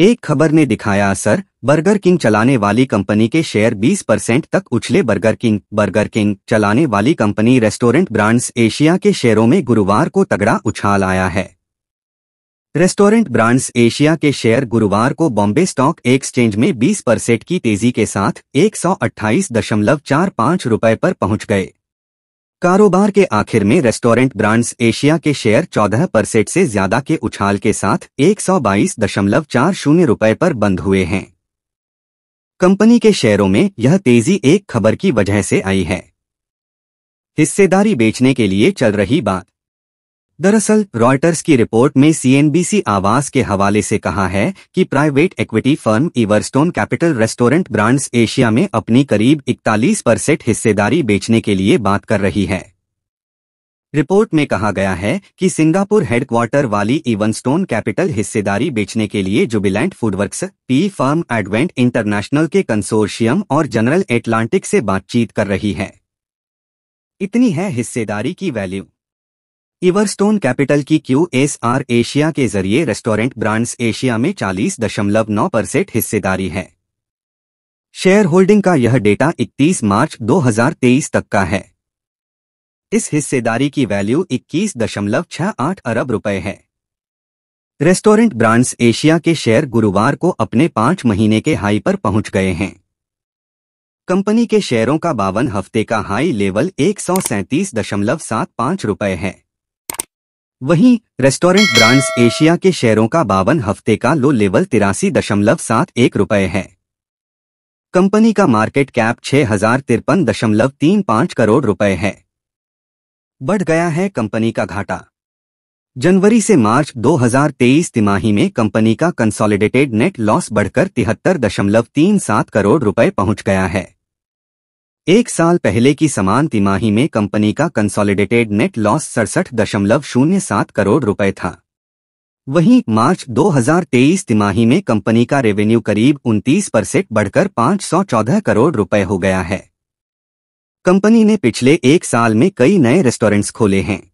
एक खबर ने दिखाया असर बर्गर किंग चलाने वाली कंपनी के शेयर 20 परसेंट तक उछले बर्गर किंग बर्गर किंग चलाने वाली कंपनी रेस्टोरेंट ब्रांड्स एशिया के शेयरों में गुरुवार को तगड़ा उछाल आया है रेस्टोरेंट ब्रांड्स एशिया के शेयर गुरुवार को बॉम्बे स्टॉक एक्सचेंज में 20 परसेंट की तेजी के साथ पाँच रुपए पर पहुंच गए कारोबार के आखिर में रेस्टोरेंट ब्रांड्स एशिया के शेयर 14 परसेंट से ज्यादा के उछाल के साथ एक सौ बाईस दशमलव चार शून्य रुपये पर बंद हुए हैं कंपनी के शेयरों में यह तेजी एक खबर की वजह से आई है हिस्सेदारी बेचने के लिए चल रही बात दरअसल रॉयटर्स की रिपोर्ट में सीएनबीसी आवास के हवाले से कहा है कि private equity firm Everstone Capital restaurant brands Asia में अपनी करीब 41 परसेंट हिस्सेदारी बेचने के लिए बात कर रही है रिपोर्ट में कहा गया है कि सिंगापुर हेडक्वार्टर वाली इवनस्टोन कैपिटल हिस्सेदारी बेचने के लिए Jubilant FoodWorks P firm Advent International के कंसोर्शियम और जनरल एटलांटिक से बातचीत कर रही है इतनी है हिस्सेदारी की वैल्यू इवरस्टोन कैपिटल की क्यू एस आर एशिया के जरिए रेस्टोरेंट ब्रांड्स एशिया में चालीस दशमलव नौ परसेंट हिस्सेदारी है शेयर होल्डिंग का यह डेटा 31 मार्च 2023 तक का है इस हिस्सेदारी की वैल्यू 21.68 अरब रुपए है रेस्टोरेंट ब्रांड्स एशिया के शेयर गुरुवार को अपने पांच महीने के हाई पर पहुंच गए हैं कंपनी के शेयरों का बावन हफ्ते का हाई लेवल एक रुपए है वहीं रेस्टोरेंट ब्रांड्स एशिया के शेयरों का बावन हफ्ते का लो लेवल तिरासी दशमलव सात एक रुपये है कंपनी का मार्केट कैप छह हजार तिरपन दशमलव तीन पाँच करोड़ रुपए है बढ़ गया है कंपनी का घाटा जनवरी से मार्च 2023 तिमाही में कंपनी का कंसोलिडेटेड नेट लॉस बढ़कर तिहत्तर दशमलव तीन सात करोड़ रुपए पहुंच गया है एक साल पहले की समान तिमाही में कंपनी का कंसोलिडेटेड नेट लॉस सड़सठ दशमलव शून्य सात करोड़ रुपए था वहीं मार्च 2023 तिमाही में कंपनी का रेवेन्यू करीब 29 परसेंट बढ़कर 514 करोड़ रुपए हो गया है कंपनी ने पिछले एक साल में कई नए रेस्टोरेंट्स खोले हैं